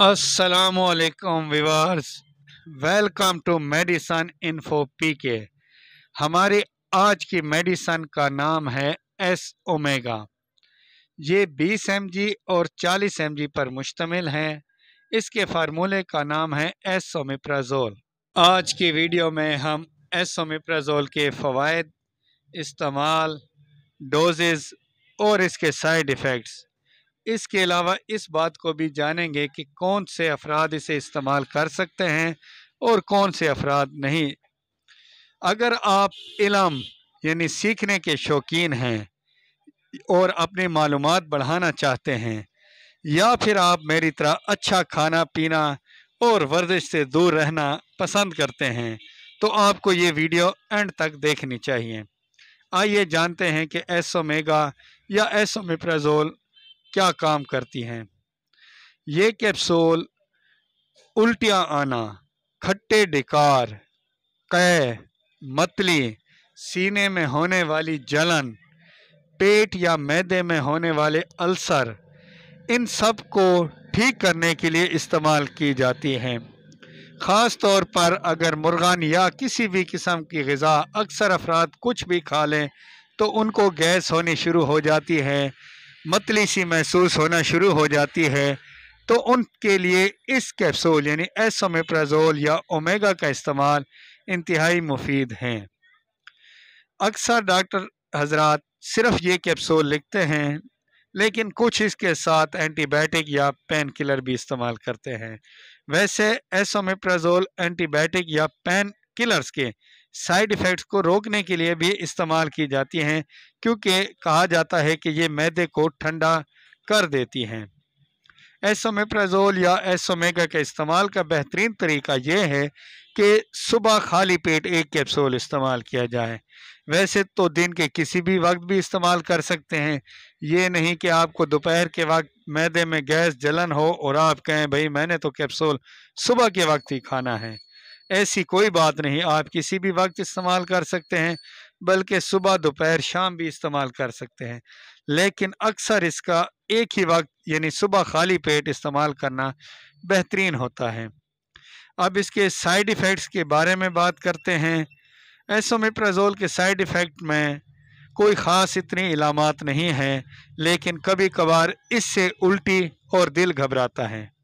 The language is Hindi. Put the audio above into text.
असलकम viewers welcome to medicine info P K हमारे आज की मेडिसन का नाम है एस ओमेगा ये 20 एम और 40 एम पर मुश्तमिल है इसके फार्मूले का नाम है एस ओमिप्राजोल आज की वीडियो में हम एस ओमिप्राजोल के फ़वाद इस्तेमाल डोजेज़ और इसके साइड इफ़ेक्ट्स इसके अलावा इस बात को भी जानेंगे कि कौन से अफराद इसे इस्तेमाल कर सकते हैं और कौन से अफराद नहीं अगर आप इलम यानी सीखने के शौकीन हैं और अपनी मालूम बढ़ाना चाहते हैं या फिर आप मेरी तरह अच्छा खाना पीना और वर्जिश से दूर रहना पसंद करते हैं तो आपको ये वीडियो एंड तक देखनी चाहिए आइए जानते हैं कि एसोमेगा या एसोमिप्रेजोल क्या काम करती हैं ये कैप्सूल उल्टियाँ आना खट्टे डिकार कह मतली सीने में होने वाली जलन पेट या मैदे में होने वाले अल्सर इन सब को ठीक करने के लिए इस्तेमाल की जाती हैं ख़ास तौर पर अगर मुर्गान या किसी भी किस्म की गज़ा अक्सर अफराद कुछ भी खा लें तो उनको गैस होनी शुरू हो जाती है मतली सी महसूस होना शुरू हो जाती है तो उनके लिए इस कैप्सूल यानी एसोमेप्राजोल या ओमेगा का इस्तेमाल इंतहाई मुफीद हैं अक्सर डॉक्टर हजरत सिर्फ ये कैप्सूल लिखते हैं लेकिन कुछ इसके साथ एंटीबायोटिक या पेन किलर भी इस्तेमाल करते हैं वैसे एसोमेप्राजोल एंटीबायोटिक या पेन किलर्स के साइड इफ़ेक्ट्स को रोकने के लिए भी इस्तेमाल की जाती हैं क्योंकि कहा जाता है कि ये मैदे को ठंडा कर देती हैं एसोमेप्राजोल या एसोमेगा के इस्तेमाल का बेहतरीन तरीका यह है कि सुबह खाली पेट एक कैप्सूल इस्तेमाल किया जाए वैसे तो दिन के किसी भी वक्त भी इस्तेमाल कर सकते हैं ये नहीं कि आपको दोपहर के वक्त मैदे में गैस जलन हो और आप कहें भाई मैंने तो कैप्सूल सुबह के वक्त ही खाना है ऐसी कोई बात नहीं आप किसी भी वक्त इस्तेमाल कर सकते हैं बल्कि सुबह दोपहर शाम भी इस्तेमाल कर सकते हैं लेकिन अक्सर इसका एक ही वक्त यानी सुबह खाली पेट इस्तेमाल करना बेहतरीन होता है अब इसके साइड इफ़ेक्ट्स के बारे में बात करते हैं एसोमिप्राजोल के साइड इफ़ेक्ट में कोई ख़ास इतनी इलामत नहीं है लेकिन कभी कभार इससे उल्टी और दिल घबराता है